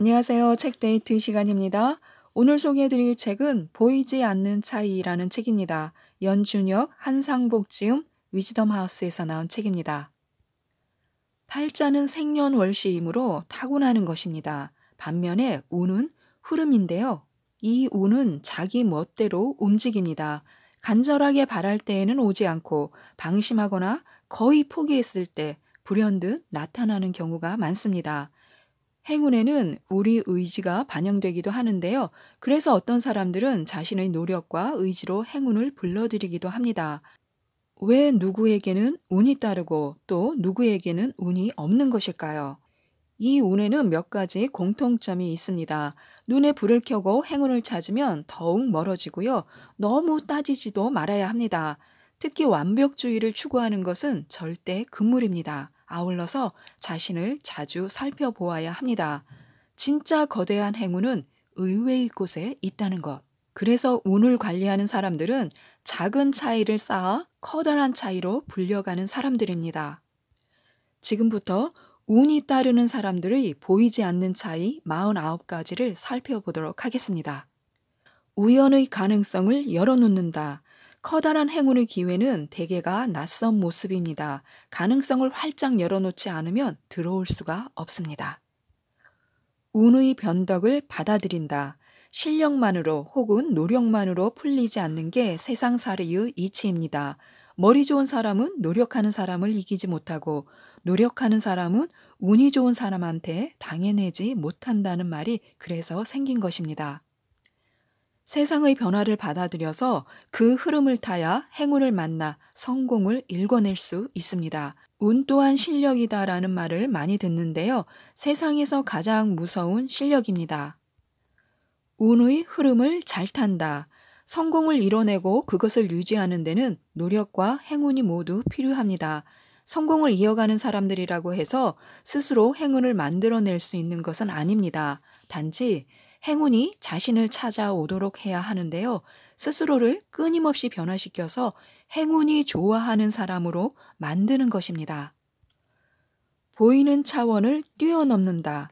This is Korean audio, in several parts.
안녕하세요. 책 데이트 시간입니다. 오늘 소개해드릴 책은 보이지 않는 차이라는 책입니다. 연준혁 한상복지음 위즈덤 하우스에서 나온 책입니다. 팔자는 생년월시이므로 타고나는 것입니다. 반면에 운은 흐름인데요. 이 운은 자기 멋대로 움직입니다. 간절하게 바랄 때에는 오지 않고 방심하거나 거의 포기했을 때 불현듯 나타나는 경우가 많습니다. 행운에는 우리 의지가 반영되기도 하는데요. 그래서 어떤 사람들은 자신의 노력과 의지로 행운을 불러들이기도 합니다. 왜 누구에게는 운이 따르고 또 누구에게는 운이 없는 것일까요? 이 운에는 몇 가지 공통점이 있습니다. 눈에 불을 켜고 행운을 찾으면 더욱 멀어지고요. 너무 따지지도 말아야 합니다. 특히 완벽주의를 추구하는 것은 절대 금물입니다. 아울러서 자신을 자주 살펴보아야 합니다. 진짜 거대한 행운은 의외의 곳에 있다는 것. 그래서 운을 관리하는 사람들은 작은 차이를 쌓아 커다란 차이로 불려가는 사람들입니다. 지금부터 운이 따르는 사람들의 보이지 않는 차이 49가지를 살펴보도록 하겠습니다. 우연의 가능성을 열어놓는다. 커다란 행운의 기회는 대개가 낯선 모습입니다. 가능성을 활짝 열어놓지 않으면 들어올 수가 없습니다. 운의 변덕을 받아들인다. 실력만으로 혹은 노력만으로 풀리지 않는 게 세상살이의 이치입니다. 머리 좋은 사람은 노력하는 사람을 이기지 못하고 노력하는 사람은 운이 좋은 사람한테 당해내지 못한다는 말이 그래서 생긴 것입니다. 세상의 변화를 받아들여서 그 흐름을 타야 행운을 만나 성공을 일궈낼 수 있습니다. 운 또한 실력이다라는 말을 많이 듣는데요. 세상에서 가장 무서운 실력입니다. 운의 흐름을 잘 탄다. 성공을 이뤄내고 그것을 유지하는 데는 노력과 행운이 모두 필요합니다. 성공을 이어가는 사람들이라고 해서 스스로 행운을 만들어낼 수 있는 것은 아닙니다. 단지 행운이 자신을 찾아오도록 해야 하는데요. 스스로를 끊임없이 변화시켜서 행운이 좋아하는 사람으로 만드는 것입니다. 보이는 차원을 뛰어넘는다.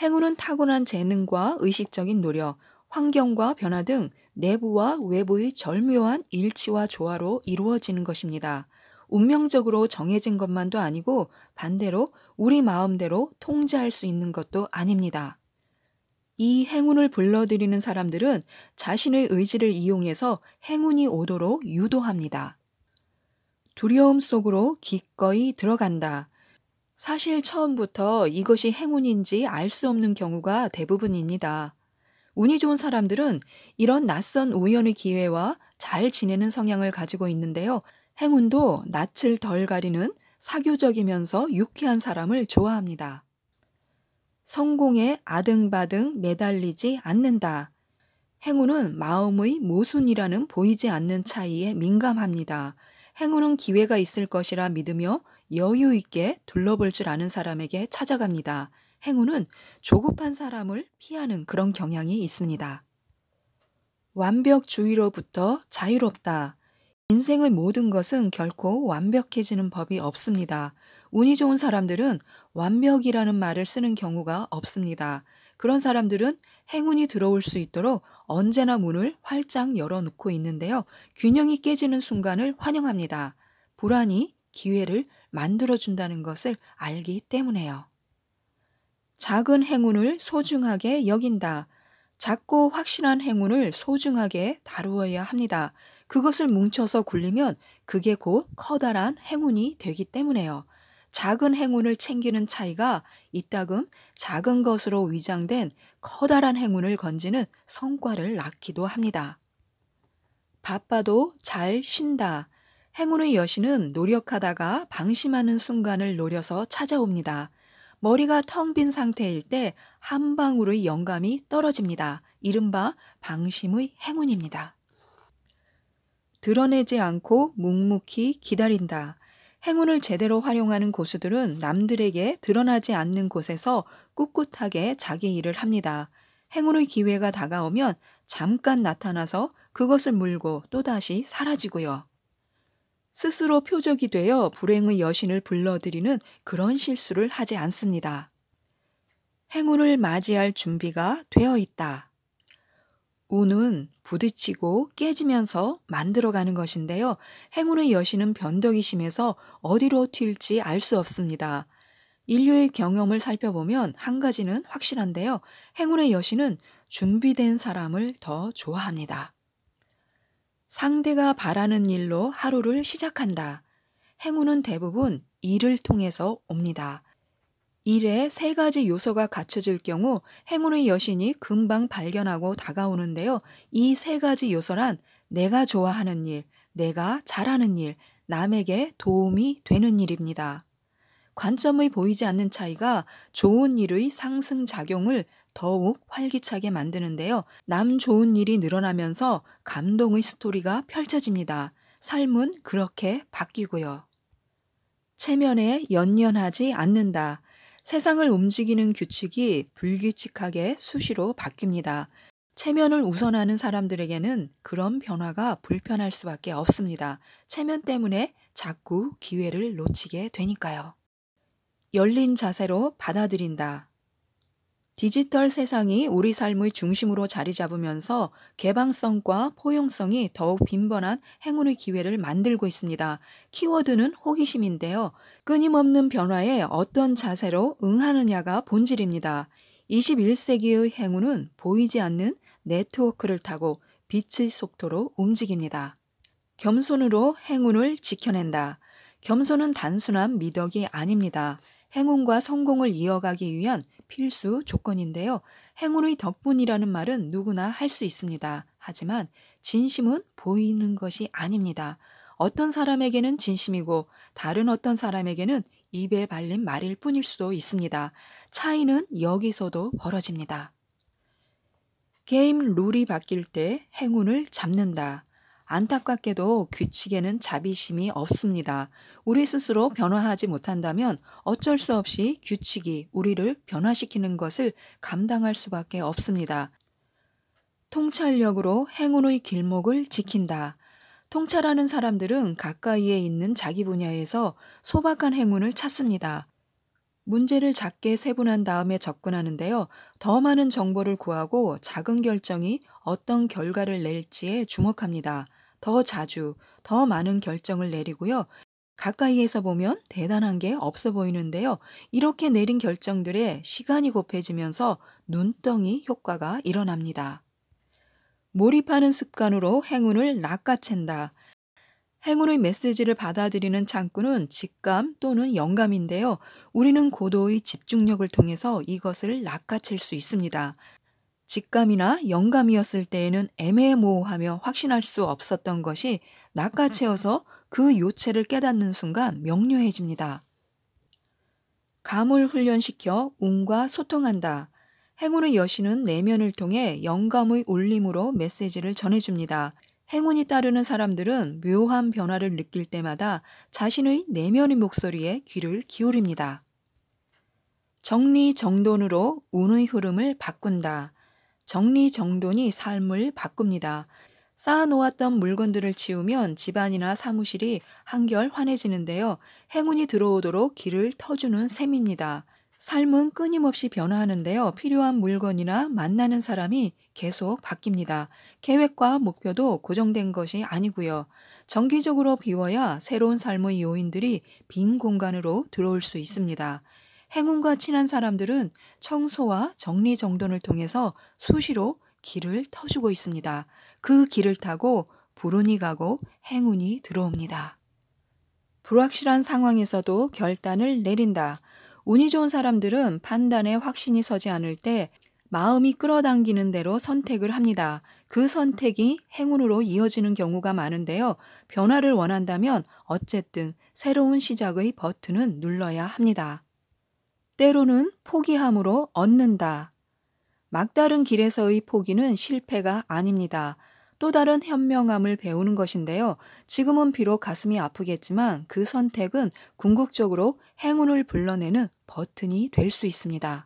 행운은 타고난 재능과 의식적인 노력, 환경과 변화 등 내부와 외부의 절묘한 일치와 조화로 이루어지는 것입니다. 운명적으로 정해진 것만도 아니고 반대로 우리 마음대로 통제할 수 있는 것도 아닙니다. 이 행운을 불러들이는 사람들은 자신의 의지를 이용해서 행운이 오도록 유도합니다. 두려움 속으로 기꺼이 들어간다. 사실 처음부터 이것이 행운인지 알 수 없는 경우가 대부분입니다. 운이 좋은 사람들은 이런 낯선 우연의 기회와 잘 지내는 성향을 가지고 있는데요. 행운도 낯을 덜 가리는 사교적이면서 유쾌한 사람을 좋아합니다. 성공에 아등바등 매달리지 않는다. 행운은 마음의 모순이라는 보이지 않는 차이에 민감합니다. 행운은 기회가 있을 것이라 믿으며 여유 있게 둘러볼 줄 아는 사람에게 찾아갑니다. 행운은 조급한 사람을 피하는 그런 경향이 있습니다. 완벽주의로부터 자유롭다. 인생의 모든 것은 결코 완벽해지는 법이 없습니다. 운이 좋은 사람들은 완벽이라는 말을 쓰는 경우가 없습니다. 그런 사람들은 행운이 들어올 수 있도록 언제나 문을 활짝 열어놓고 있는데요. 균형이 깨지는 순간을 환영합니다. 불안이 기회를 만들어준다는 것을 알기 때문에요. 작은 행운을 소중하게 여긴다. 작고 확실한 행운을 소중하게 다루어야 합니다. 그것을 뭉쳐서 굴리면 그게 곧 커다란 행운이 되기 때문에요. 작은 행운을 챙기는 차이가 이따금 작은 것으로 위장된 커다란 행운을 건지는 성과를 낳기도 합니다. 바빠도 잘 쉰다. 행운의 여신은 노력하다가 방심하는 순간을 노려서 찾아옵니다. 머리가 텅 빈 상태일 때 한 방울의 영감이 떨어집니다. 이른바 방심의 행운입니다. 드러내지 않고 묵묵히 기다린다. 행운을 제대로 활용하는 고수들은 남들에게 드러나지 않는 곳에서 꿋꿋하게 자기 일을 합니다. 행운의 기회가 다가오면 잠깐 나타나서 그것을 물고 또다시 사라지고요. 스스로 표적이 되어 불행의 여신을 불러들이는 그런 실수를 하지 않습니다. 행운을 맞이할 준비가 되어 있다. 운은 부딪히고 깨지면서 만들어가는 것인데요. 행운의 여신은 변덕이 심해서 어디로 튈지 알 수 없습니다. 인류의 경험을 살펴보면 한 가지는 확실한데요. 행운의 여신은 준비된 사람을 더 좋아합니다. 상대가 바라는 일로 하루를 시작한다. 행운은 대부분 일을 통해서 옵니다. 일에 세 가지 요소가 갖춰질 경우 행운의 여신이 금방 발견하고 다가오는데요. 이 세 가지 요소란 내가 좋아하는 일, 내가 잘하는 일, 남에게 도움이 되는 일입니다. 관점의 보이지 않는 차이가 좋은 일의 상승작용을 더욱 활기차게 만드는데요. 남 좋은 일이 늘어나면서 감동의 스토리가 펼쳐집니다. 삶은 그렇게 바뀌고요. 체면에 연연하지 않는다. 세상을 움직이는 규칙이 불규칙하게 수시로 바뀝니다. 체면을 우선하는 사람들에게는 그런 변화가 불편할 수밖에 없습니다. 체면 때문에 자꾸 기회를 놓치게 되니까요. 열린 자세로 받아들인다. 디지털 세상이 우리 삶의 중심으로 자리 잡으면서 개방성과 포용성이 더욱 빈번한 행운의 기회를 만들고 있습니다. 키워드는 호기심인데요. 끊임없는 변화에 어떤 자세로 응하느냐가 본질입니다. 21세기의 행운은 보이지 않는 네트워크를 타고 빛의 속도로 움직입니다. 겸손으로 행운을 지켜낸다. 겸손은 단순한 미덕이 아닙니다. 행운과 성공을 이어가기 위한 필수 조건인데요. 행운의 덕분이라는 말은 누구나 할 수 있습니다. 하지만 진심은 보이는 것이 아닙니다. 어떤 사람에게는 진심이고 다른 어떤 사람에게는 입에 발린 말일 뿐일 수도 있습니다. 차이는 여기서도 벌어집니다. 게임 룰이 바뀔 때 행운을 잡는다. 안타깝게도 규칙에는 자비심이 없습니다. 우리 스스로 변화하지 못한다면 어쩔 수 없이 규칙이 우리를 변화시키는 것을 감당할 수밖에 없습니다. 통찰력으로 행운의 길목을 지킨다. 통찰하는 사람들은 가까이에 있는 자기 분야에서 소박한 행운을 찾습니다. 문제를 작게 세분한 다음에 접근하는데요. 더 많은 정보를 구하고 작은 결정이 어떤 결과를 낼지에 주목합니다. 더 자주, 더 많은 결정을 내리고요. 가까이에서 보면 대단한 게 없어 보이는데요. 이렇게 내린 결정들의 시간이 곱해지면서 눈덩이 효과가 일어납니다. 몰입하는 습관으로 행운을 낚아챈다. 행운의 메시지를 받아들이는 창구는 직감 또는 영감인데요. 우리는 고도의 집중력을 통해서 이것을 낚아챌 수 있습니다. 직감이나 영감이었을 때에는 애매모호하며 확신할 수 없었던 것이 낚아채어서 그 요체를 깨닫는 순간 명료해집니다. 감을 훈련시켜 운과 소통한다. 행운의 여신은 내면을 통해 영감의 울림으로 메시지를 전해줍니다. 행운이 따르는 사람들은 묘한 변화를 느낄 때마다 자신의 내면의 목소리에 귀를 기울입니다. 정리 정돈으로 운의 흐름을 바꾼다. 정리정돈이 삶을 바꿉니다. 쌓아놓았던 물건들을 치우면 집안이나 사무실이 한결 환해지는데요. 행운이 들어오도록 길을 터주는 셈입니다. 삶은 끊임없이 변화하는데요. 필요한 물건이나 만나는 사람이 계속 바뀝니다. 계획과 목표도 고정된 것이 아니고요. 정기적으로 비워야 새로운 삶의 요인들이 빈 공간으로 들어올 수 있습니다. 행운과 친한 사람들은 청소와 정리정돈을 통해서 수시로 길을 터주고 있습니다. 그 길을 타고 불운이 가고 행운이 들어옵니다. 불확실한 상황에서도 결단을 내린다. 운이 좋은 사람들은 판단에 확신이 서지 않을 때 마음이 끌어당기는 대로 선택을 합니다. 그 선택이 행운으로 이어지는 경우가 많은데요. 변화를 원한다면 어쨌든 새로운 시작의 버튼은 눌러야 합니다. 때로는 포기함으로 얻는다. 막다른 길에서의 포기는 실패가 아닙니다. 또 다른 현명함을 배우는 것인데요. 지금은 비록 가슴이 아프겠지만 그 선택은 궁극적으로 행운을 불러내는 버튼이 될 수 있습니다.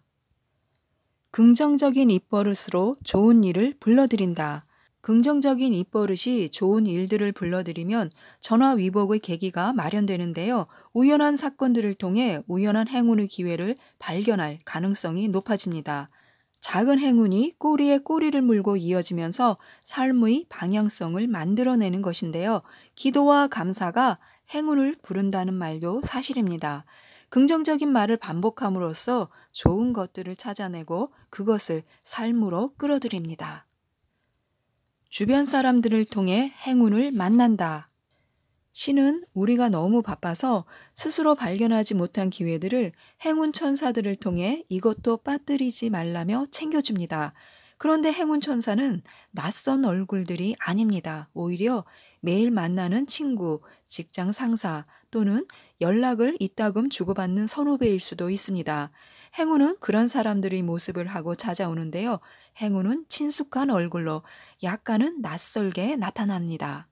긍정적인 입버릇으로 좋은 일을 불러들인다. 긍정적인 입버릇이 좋은 일들을 불러들이면 전화 위복의 계기가 마련되는데요. 우연한 사건들을 통해 우연한 행운의 기회를 발견할 가능성이 높아집니다. 작은 행운이 꼬리에 꼬리를 물고 이어지면서 삶의 방향성을 만들어내는 것인데요. 기도와 감사가 행운을 부른다는 말도 사실입니다. 긍정적인 말을 반복함으로써 좋은 것들을 찾아내고 그것을 삶으로 끌어들입니다. 주변 사람들을 통해 행운을 만난다. 신은 우리가 너무 바빠서 스스로 발견하지 못한 기회들을 행운 천사들을 통해 이것도 빠뜨리지 말라며 챙겨줍니다. 그런데 행운 천사는 낯선 얼굴들이 아닙니다. 오히려 매일 만나는 친구, 직장 상사 또는 연락을 이따금 주고받는 선후배일 수도 있습니다. 행운은 그런 사람들의 모습을 하고 찾아오는데요. 행운은 친숙한 얼굴로 약간은 낯설게 나타납니다.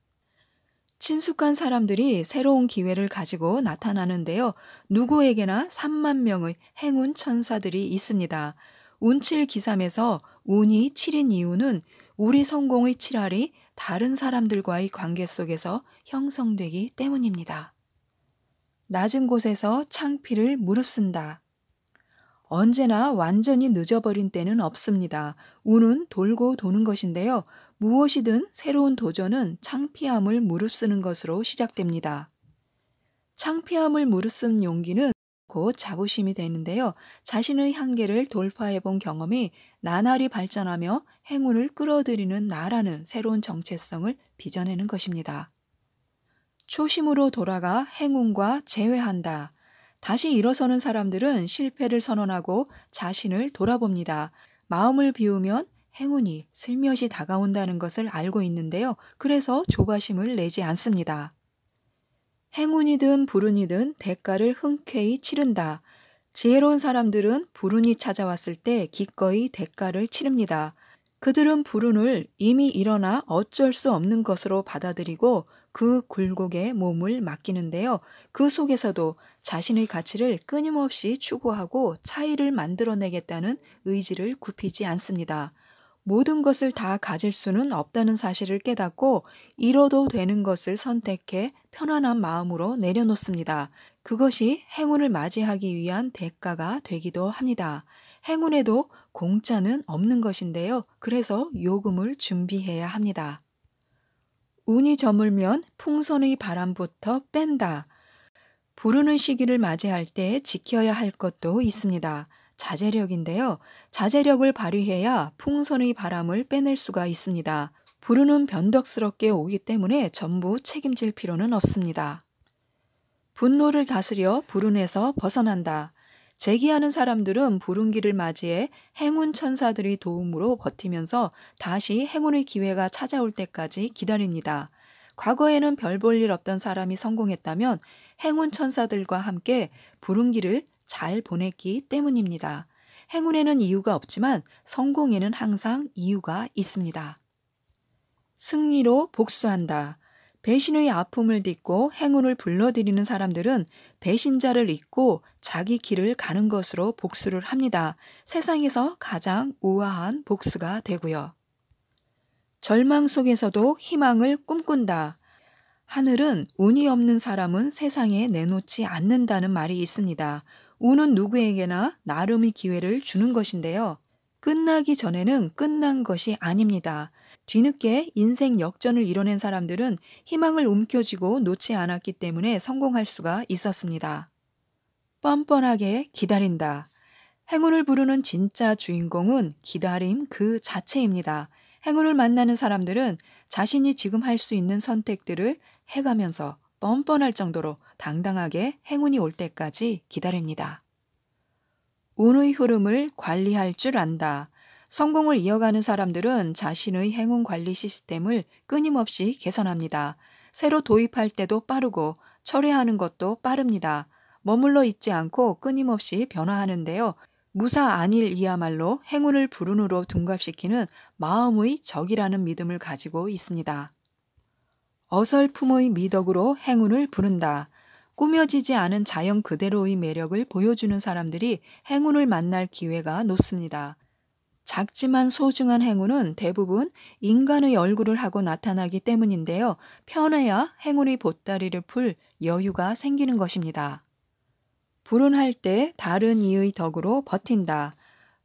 친숙한 사람들이 새로운 기회를 가지고 나타나는데요. 누구에게나 3만 명의 행운 천사들이 있습니다. 운칠 기삼에서 운이 7인 이유는 우리 성공의 7알이 다른 사람들과의 관계 속에서 형성되기 때문입니다. 낮은 곳에서 창피를 무릅쓴다. 언제나 완전히 늦어버린 때는 없습니다. 운은 돌고 도는 것인데요. 무엇이든 새로운 도전은 창피함을 무릅쓰는 것으로 시작됩니다. 창피함을 무릅쓴 용기는 곧 자부심이 되는데요. 자신의 한계를 돌파해본 경험이 나날이 발전하며 행운을 끌어들이는 나라는 새로운 정체성을 빚어내는 것입니다. 초심으로 돌아가 행운과 재회한다. 다시 일어서는 사람들은 실패를 선언하고 자신을 돌아봅니다. 마음을 비우면 행운이 슬며시 다가온다는 것을 알고 있는데요. 그래서 조바심을 내지 않습니다. 행운이든 불운이든 대가를 흔쾌히 치른다. 지혜로운 사람들은 불운이 찾아왔을 때 기꺼이 대가를 치릅니다. 그들은 불운을 이미 일어나 어쩔 수 없는 것으로 받아들이고 그 굴곡에 몸을 맡기는데요. 그 속에서도 자신의 가치를 끊임없이 추구하고 차이를 만들어내겠다는 의지를 굽히지 않습니다. 모든 것을 다 가질 수는 없다는 사실을 깨닫고 잃어도 되는 것을 선택해 편안한 마음으로 내려놓습니다. 그것이 행운을 맞이하기 위한 대가가 되기도 합니다. 행운에도 공짜는 없는 것인데요. 그래서 요금을 준비해야 합니다. 운이 저물면 풍선의 바람부터 뺀다. 부르는 시기를 맞이할 때 지켜야 할 것도 있습니다. 자제력인데요. 자제력을 발휘해야 풍선의 바람을 빼낼 수가 있습니다. 부르는 변덕스럽게 오기 때문에 전부 책임질 필요는 없습니다. 분노를 다스려 불운에서 벗어난다. 재기하는 사람들은 부름기를 맞이해 행운 천사들의 도움으로 버티면서 다시 행운의 기회가 찾아올 때까지 기다립니다. 과거에는 별 볼 일 없던 사람이 성공했다면 행운 천사들과 함께 부름기를 잘 보냈기 때문입니다. 행운에는 이유가 없지만 성공에는 항상 이유가 있습니다. 승리로 복수한다. 배신의 아픔을 딛고 행운을 불러들이는 사람들은 배신자를 잊고 자기 길을 가는 것으로 복수를 합니다. 세상에서 가장 우아한 복수가 되고요. 절망 속에서도 희망을 꿈꾼다. 하늘은 운이 없는 사람은 세상에 내놓지 않는다는 말이 있습니다. 운은 누구에게나 나름의 기회를 주는 것인데요. 끝나기 전에는 끝난 것이 아닙니다. 뒤늦게 인생 역전을 이뤄낸 사람들은 희망을 움켜쥐고 놓지 않았기 때문에 성공할 수가 있었습니다. 뻔뻔하게 기다린다. 행운을 부르는 진짜 주인공은 기다림 그 자체입니다. 행운을 만나는 사람들은 자신이 지금 할 수 있는 선택들을 해가면서 뻔뻔할 정도로 당당하게 행운이 올 때까지 기다립니다. 운의 흐름을 관리할 줄 안다. 성공을 이어가는 사람들은 자신의 행운 관리 시스템을 끊임없이 개선합니다. 새로 도입할 때도 빠르고 철회하는 것도 빠릅니다. 머물러 있지 않고 끊임없이 변화하는데요. 무사 안일 이야말로 행운을 불운으로 둔갑시키는 마음의 적이라는 믿음을 가지고 있습니다. 어설픔의 미덕으로 행운을 부른다. 꾸며지지 않은 자연 그대로의 매력을 보여주는 사람들이 행운을 만날 기회가 높습니다. 작지만 소중한 행운은 대부분 인간의 얼굴을 하고 나타나기 때문인데요. 편해야 행운의 보따리를 풀 여유가 생기는 것입니다. 불운할 때 다른 이의 덕으로 버틴다.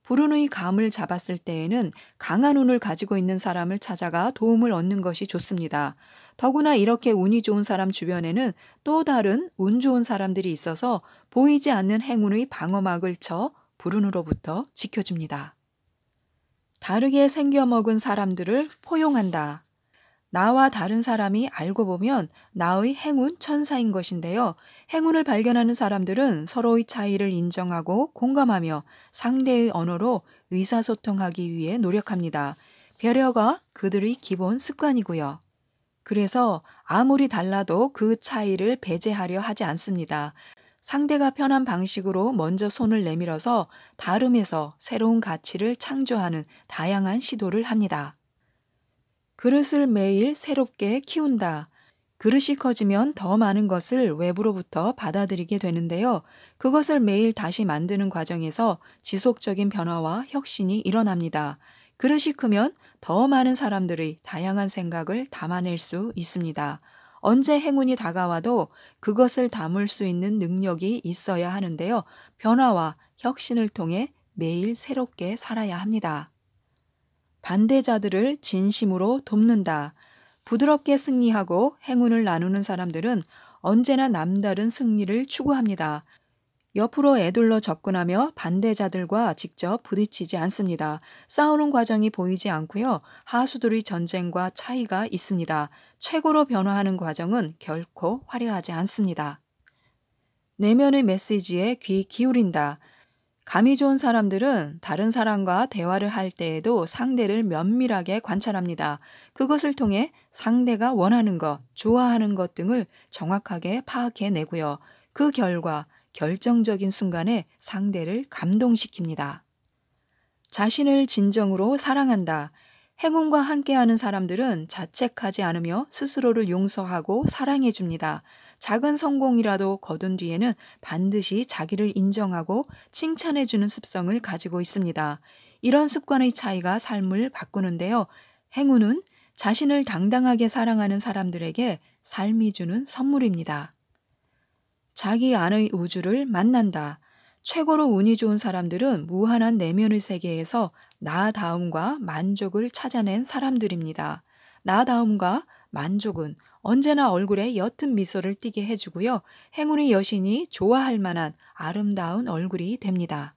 불운의 감을 잡았을 때에는 강한 운을 가지고 있는 사람을 찾아가 도움을 얻는 것이 좋습니다. 더구나 이렇게 운이 좋은 사람 주변에는 또 다른 운 좋은 사람들이 있어서 보이지 않는 행운의 방어막을 쳐 불운으로부터 지켜줍니다. 다르게 생겨먹은 사람들을 포용한다. 나와 다른 사람이 알고 보면 나의 행운 천사인 것인데요. 행운을 발견하는 사람들은 서로의 차이를 인정하고 공감하며 상대의 언어로 의사소통하기 위해 노력합니다. 배려가 그들의 기본 습관이고요. 그래서 아무리 달라도 그 차이를 배제하려 하지 않습니다. 상대가 편한 방식으로 먼저 손을 내밀어서 다름에서 새로운 가치를 창조하는 다양한 시도를 합니다. 그릇을 매일 새롭게 키운다. 그릇이 커지면 더 많은 것을 외부로부터 받아들이게 되는데요. 그것을 매일 다시 만드는 과정에서 지속적인 변화와 혁신이 일어납니다. 그릇이 크면 더 많은 사람들의 다양한 생각을 담아낼 수 있습니다. 언제 행운이 다가와도 그것을 담을 수 있는 능력이 있어야 하는데요. 변화와 혁신을 통해 매일 새롭게 살아야 합니다. 반대자들을 진심으로 돕는다. 부드럽게 승리하고 행운을 나누는 사람들은 언제나 남다른 승리를 추구합니다. 옆으로 애둘러 접근하며 반대자들과 직접 부딪히지 않습니다. 싸우는 과정이 보이지 않고요. 하수들의 전쟁과 차이가 있습니다. 최고로 변화하는 과정은 결코 화려하지 않습니다. 내면의 메시지에 귀 기울인다. 감이 좋은 사람들은 다른 사람과 대화를 할 때에도 상대를 면밀하게 관찰합니다. 그것을 통해 상대가 원하는 것, 좋아하는 것 등을 정확하게 파악해내고요. 그 결과 결정적인 순간에 상대를 감동시킵니다. 자신을 진정으로 사랑한다. 행운과 함께하는 사람들은 자책하지 않으며 스스로를 용서하고 사랑해 줍니다. 작은 성공이라도 거둔 뒤에는 반드시 자기를 인정하고 칭찬해 주는 습성을 가지고 있습니다. 이런 습관의 차이가 삶을 바꾸는데요. 행운은 자신을 당당하게 사랑하는 사람들에게 삶이 주는 선물입니다. 자기 안의 우주를 만난다. 최고로 운이 좋은 사람들은 무한한 내면의 세계에서 나다움과 만족을 찾아낸 사람들입니다. 나다움과 만족은 언제나 얼굴에 옅은 미소를 띠게 해주고요. 행운의 여신이 좋아할 만한 아름다운 얼굴이 됩니다.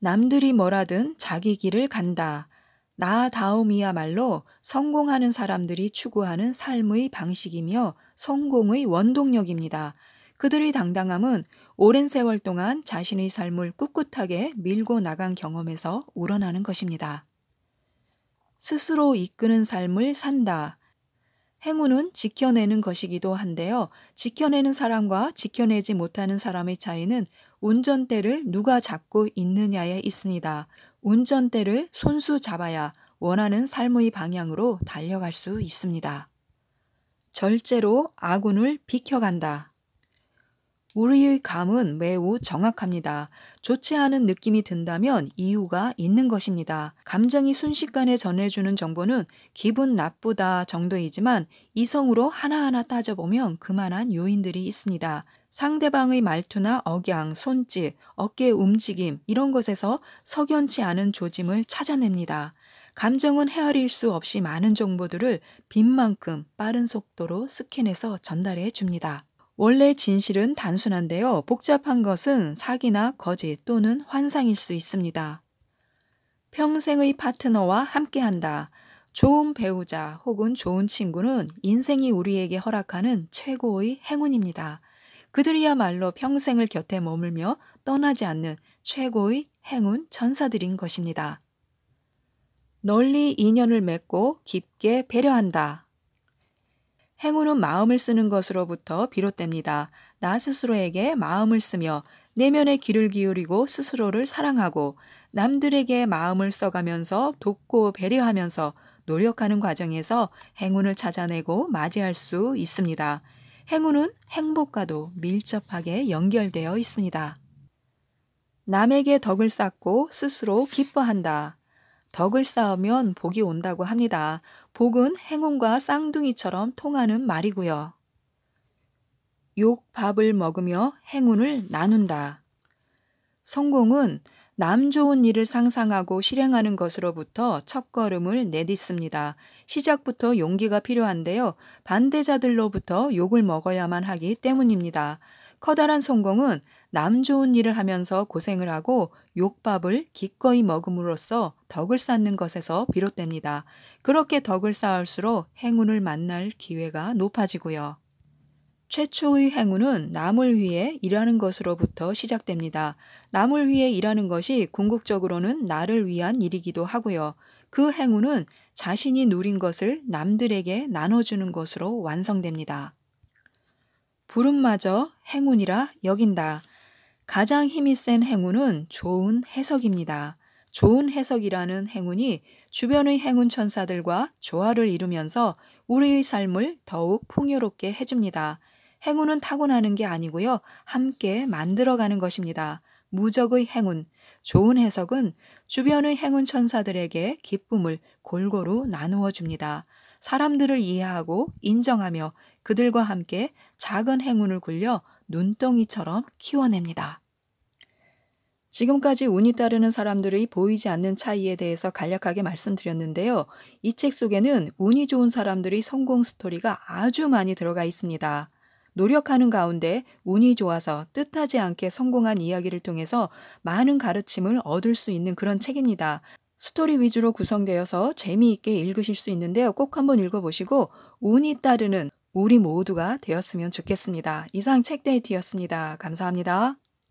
남들이 뭐라든 자기 길을 간다. 나다움이야말로 성공하는 사람들이 추구하는 삶의 방식이며 성공의 원동력입니다. 그들의 당당함은 오랜 세월 동안 자신의 삶을 꿋꿋하게 밀고 나간 경험에서 우러나는 것입니다. 스스로 이끄는 삶을 산다. 행운은 지켜내는 것이기도 한데요. 지켜내는 사람과 지켜내지 못하는 사람의 차이는 운전대를 누가 잡고 있느냐에 있습니다. 운전대를 손수 잡아야 원하는 삶의 방향으로 달려갈 수 있습니다. 절제로 아군을 비켜간다. 우리의 감은 매우 정확합니다. 좋지 않은 느낌이 든다면 이유가 있는 것입니다. 감정이 순식간에 전해주는 정보는 기분 나쁘다 정도이지만 이성으로 하나하나 따져보면 그만한 요인들이 있습니다. 상대방의 말투나 억양, 손짓, 어깨 움직임 이런 것에서 석연치 않은 조짐을 찾아냅니다. 감정은 헤아릴 수 없이 많은 정보들을 빈만큼 빠른 속도로 스캔해서 전달해 줍니다. 원래 진실은 단순한데요. 복잡한 것은 사기나 거짓 또는 환상일 수 있습니다. 평생의 파트너와 함께한다. 좋은 배우자 혹은 좋은 친구는 인생이 우리에게 허락하는 최고의 행운입니다. 그들이야말로 평생을 곁에 머물며 떠나지 않는 최고의 행운 전사들인 것입니다. 널리 인연을 맺고 깊게 배려한다. 행운은 마음을 쓰는 것으로부터 비롯됩니다. 나 스스로에게 마음을 쓰며 내면의 귀를 기울이고 스스로를 사랑하고 남들에게 마음을 써가면서 돕고 배려하면서 노력하는 과정에서 행운을 찾아내고 맞이할 수 있습니다. 행운은 행복과도 밀접하게 연결되어 있습니다. 남에게 덕을 쌓고 스스로 기뻐한다. 덕을 쌓으면 복이 온다고 합니다. 복은 행운과 쌍둥이처럼 통하는 말이고요. 욕 밥을 먹으며 행운을 나눈다. 성공은 남 좋은 일을 상상하고 실행하는 것으로부터 첫걸음을 내딛습니다. 시작부터 용기가 필요한데요. 반대자들로부터 욕을 먹어야만 하기 때문입니다. 커다란 성공은 남 좋은 일을 하면서 고생을 하고 욕밥을 기꺼이 먹음으로써 덕을 쌓는 것에서 비롯됩니다. 그렇게 덕을 쌓을수록 행운을 만날 기회가 높아지고요. 최초의 행운은 남을 위해 일하는 것으로부터 시작됩니다. 남을 위해 일하는 것이 궁극적으로는 나를 위한 일이기도 하고요. 그 행운은 자신이 누린 것을 남들에게 나눠주는 것으로 완성됩니다. 부름마저 행운이라 여긴다. 가장 힘이 센 행운은 좋은 해석입니다. 좋은 해석이라는 행운이 주변의 행운 천사들과 조화를 이루면서 우리의 삶을 더욱 풍요롭게 해줍니다. 행운은 타고나는 게 아니고요. 함께 만들어가는 것입니다. 무적의 행운, 좋은 해석은 주변의 행운 천사들에게 기쁨을 골고루 나누어 줍니다. 사람들을 이해하고 인정하며 그들과 함께 작은 행운을 굴려 눈덩이처럼 키워냅니다. 지금까지 운이 따르는 사람들의 보이지 않는 차이에 대해서 간략하게 말씀드렸는데요. 이 책 속에는 운이 좋은 사람들의 성공 스토리가 아주 많이 들어가 있습니다. 노력하는 가운데 운이 좋아서 뜻하지 않게 성공한 이야기를 통해서 많은 가르침을 얻을 수 있는 그런 책입니다. 스토리 위주로 구성되어서 재미있게 읽으실 수 있는데요. 꼭 한번 읽어보시고 운이 따르는 우리 모두가 되었으면 좋겠습니다. 이상 책데이트였습니다. 감사합니다.